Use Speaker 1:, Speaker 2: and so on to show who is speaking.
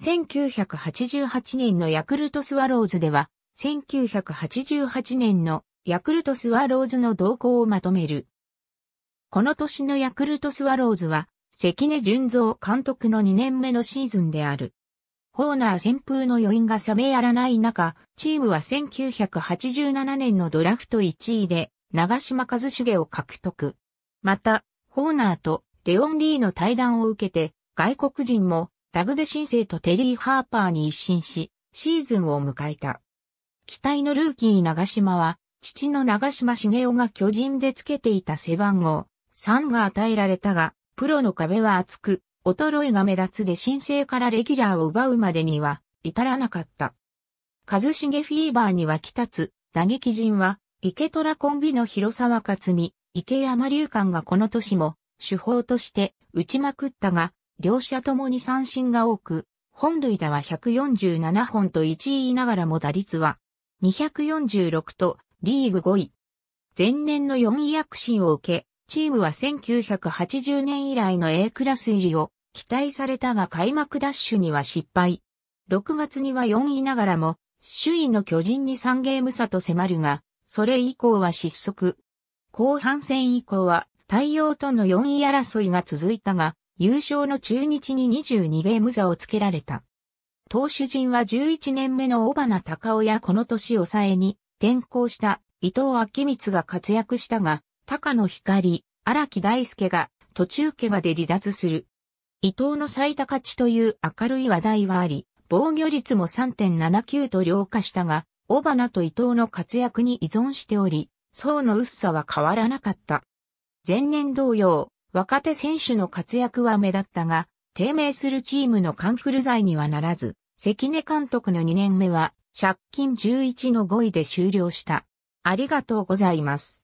Speaker 1: 1988年のヤクルトスワローズでは、1988年のヤクルトスワローズの動向をまとめる。この年のヤクルトスワローズは、関根純三監督の2年目のシーズンである。ホーナー旋風の余韻が冷めやらない中、チームは1987年のドラフト1位で、長島和茂を獲得。また、ホーナーとレオン・リーの対談を受けて、外国人もダグデ新生とテリー・ハーパーに一新し、シーズンを迎えた。期待のルーキー長島は、父の長島茂雄が巨人でつけていた背番号3が与えられたが、プロの壁は厚く、衰えが目立つで新生からレギュラーを奪うまでには至らなかった。一茂フィーバーに湧き立つ打撃陣は、池虎コンビの広沢克美、池山隆館がこの年も主砲として打ちまくったが、両者ともに三振が多く、本塁打は147本と1位ながらも打率は246とリーグ5位。前年の4位躍進を受け、チームは1980年以来の A クラス入りを期待されたが開幕ダッシュには失敗。6月には4位ながらも、首位の巨人に3ゲーム差と迫るが、それ以降は失速。後半戦以降は、対応との4位争いが続いたが、優勝の中日に22ゲーム差をつけられた。投手陣は11年目の小花高尾やこの年を抑えに転向した伊藤明光が活躍したが、高野光、荒木大輔が途中怪我で離脱する。伊藤の最多勝ちという明るい話題はあり、防御率も3.79と良化したが、小花と伊藤の活躍に依存しており、層の薄さは変わらなかった。前年同様、若手選手の活躍は目立ったが、低迷するチームのカンフル剤にはならず、関根監督の2年目は借金11の5位で終了した。ありがとうございます。